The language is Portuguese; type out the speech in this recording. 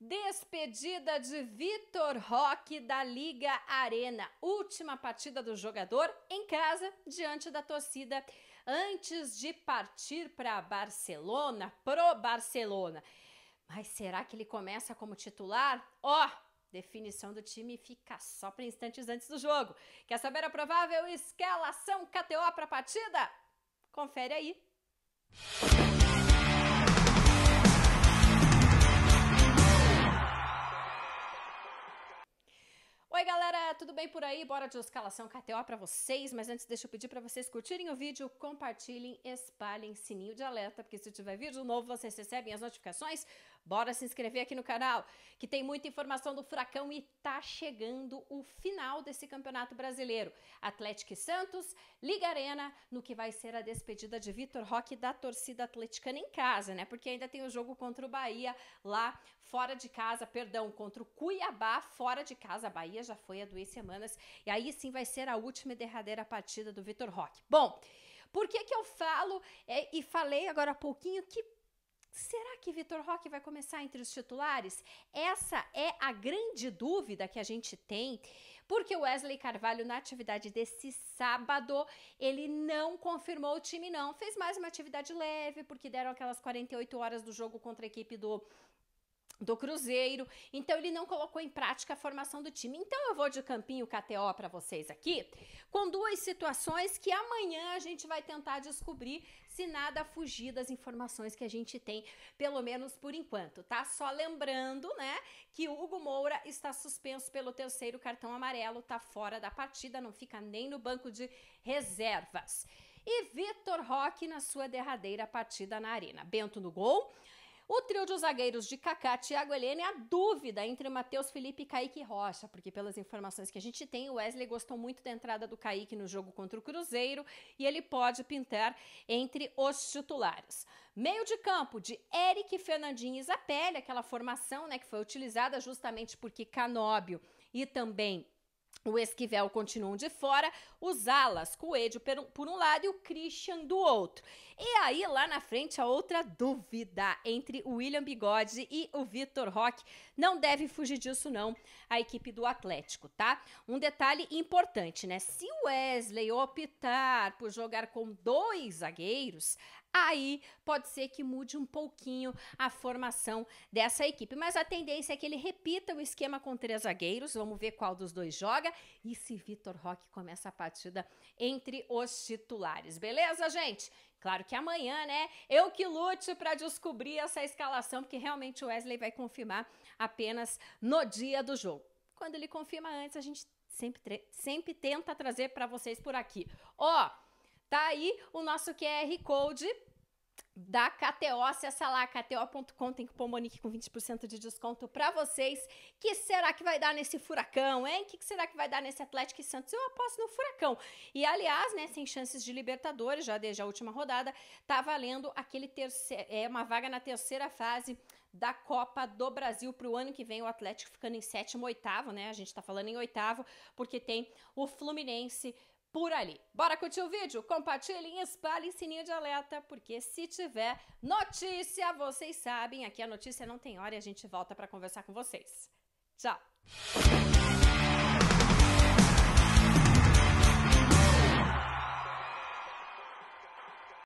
Despedida de Vitor Roque da Liga Arena. Última partida do jogador em casa diante da torcida antes de partir para Barcelona, pro Barcelona. Mas será que ele começa como titular? Ó, oh, definição do time fica só para instantes antes do jogo. Quer saber a provável escalação KTO para a partida? Confere aí. Música tudo bem por aí? Bora de escalação KTO para vocês, mas antes deixa eu pedir para vocês curtirem o vídeo, compartilhem, espalhem sininho de alerta, porque se tiver vídeo novo vocês recebem as notificações. Bora se inscrever aqui no canal, que tem muita informação do Furacão e tá chegando o final desse Campeonato Brasileiro. Atlético e Santos, Liga Arena, no que vai ser a despedida de Vitor Roque da torcida atleticana em casa, né? Porque ainda tem o jogo contra o Bahia lá fora de casa, perdão, contra o Cuiabá fora de casa. A Bahia já foi há duas semanas e aí sim vai ser a última e derradeira partida do Vitor Roque. Bom, por que que eu falo é, e falei agora há pouquinho que Será que Vitor Roque vai começar entre os titulares? Essa é a grande dúvida que a gente tem, porque o Wesley Carvalho, na atividade desse sábado, ele não confirmou o time, não. Fez mais uma atividade leve, porque deram aquelas 48 horas do jogo contra a equipe do do Cruzeiro. Então ele não colocou em prática a formação do time. Então eu vou de campinho KTO para vocês aqui, com duas situações que amanhã a gente vai tentar descobrir se nada fugir das informações que a gente tem, pelo menos por enquanto, tá? Só lembrando, né, que o Hugo Moura está suspenso pelo terceiro cartão amarelo, tá fora da partida, não fica nem no banco de reservas. E Vitor Roque na sua derradeira partida na Arena. Bento no gol, o trio de zagueiros de Kaká, Thiago Helene, a dúvida entre Matheus Felipe e Kaique Rocha, porque pelas informações que a gente tem, o Wesley gostou muito da entrada do Kaique no jogo contra o Cruzeiro e ele pode pintar entre os titulares. Meio de campo de Eric Fernandinho e Zapelli, aquela formação né, que foi utilizada justamente porque Canóbio e também o Esquivel continuam de fora, os Alas, Coelho por um lado e o Christian do outro. E aí, lá na frente, a outra dúvida entre o William Bigode e o Vitor Roque. Não deve fugir disso, não, a equipe do Atlético, tá? Um detalhe importante, né? Se o Wesley optar por jogar com dois zagueiros, aí pode ser que mude um pouquinho a formação dessa equipe. Mas a tendência é que ele repita o esquema com três zagueiros, vamos ver qual dos dois joga e se Vitor Roque começa a partida entre os titulares. Beleza, gente? Claro que amanhã, né? Eu que lute para descobrir essa escalação, porque realmente o Wesley vai confirmar apenas no dia do jogo. Quando ele confirma antes, a gente sempre, sempre tenta trazer para vocês por aqui. Ó, oh, Tá aí o nosso QR Code da KTO, acessa lá, kto.com, tem cupom Monique com 20% de desconto para vocês. Que será que vai dar nesse furacão, hein? Que, que será que vai dar nesse Atlético e Santos? Eu aposto no furacão. E aliás, né, sem chances de Libertadores, já desde a última rodada, tá valendo aquele terceiro, é uma vaga na terceira fase da Copa do Brasil para o ano que vem, o Atlético ficando em sétimo, oitavo, né? A gente está falando em oitavo, porque tem o Fluminense, por ali. Bora curtir o vídeo? Compartilhem, espalhem sininho de alerta, porque se tiver notícia, vocês sabem, aqui a notícia não tem hora e a gente volta para conversar com vocês. Tchau!